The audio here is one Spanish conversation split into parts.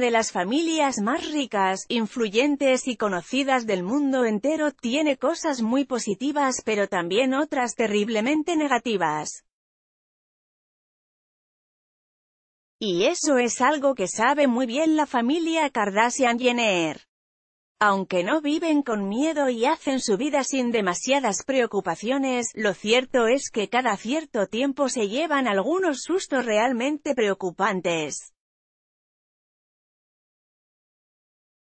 de las familias más ricas, influyentes y conocidas del mundo entero, tiene cosas muy positivas pero también otras terriblemente negativas. Y eso es algo que sabe muy bien la familia Kardashian-Jenner. Aunque no viven con miedo y hacen su vida sin demasiadas preocupaciones, lo cierto es que cada cierto tiempo se llevan algunos sustos realmente preocupantes.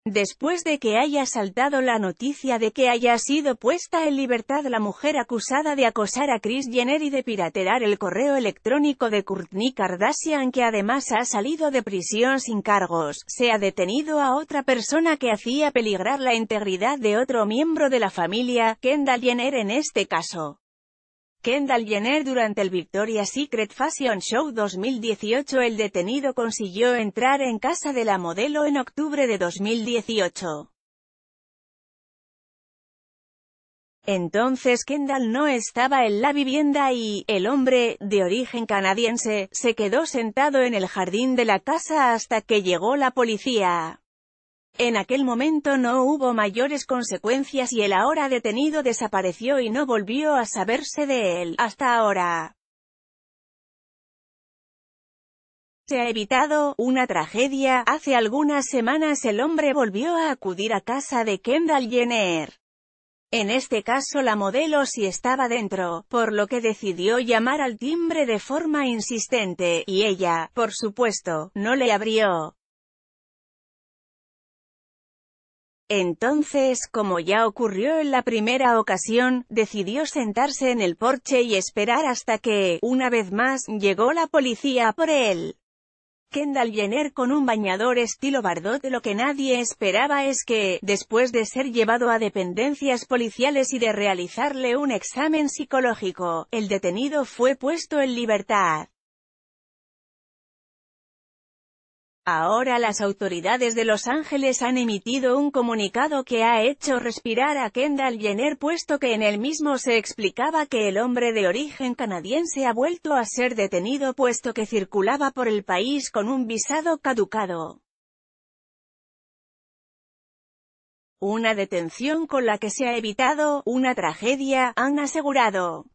Después de que haya saltado la noticia de que haya sido puesta en libertad la mujer acusada de acosar a Kris Jenner y de piratear el correo electrónico de Courtney Kardashian que además ha salido de prisión sin cargos, se ha detenido a otra persona que hacía peligrar la integridad de otro miembro de la familia, Kendall Jenner en este caso. Kendall Jenner durante el Victoria's Secret Fashion Show 2018 El detenido consiguió entrar en casa de la modelo en octubre de 2018. Entonces Kendall no estaba en la vivienda y, el hombre, de origen canadiense, se quedó sentado en el jardín de la casa hasta que llegó la policía. En aquel momento no hubo mayores consecuencias y el ahora detenido desapareció y no volvió a saberse de él, hasta ahora. Se ha evitado una tragedia. Hace algunas semanas el hombre volvió a acudir a casa de Kendall Jenner. En este caso la modelo sí estaba dentro, por lo que decidió llamar al timbre de forma insistente, y ella, por supuesto, no le abrió. Entonces, como ya ocurrió en la primera ocasión, decidió sentarse en el porche y esperar hasta que, una vez más, llegó la policía por él. Kendall Jenner con un bañador estilo Bardot lo que nadie esperaba es que, después de ser llevado a dependencias policiales y de realizarle un examen psicológico, el detenido fue puesto en libertad. Ahora las autoridades de Los Ángeles han emitido un comunicado que ha hecho respirar a Kendall Jenner puesto que en el mismo se explicaba que el hombre de origen canadiense ha vuelto a ser detenido puesto que circulaba por el país con un visado caducado. Una detención con la que se ha evitado una tragedia, han asegurado.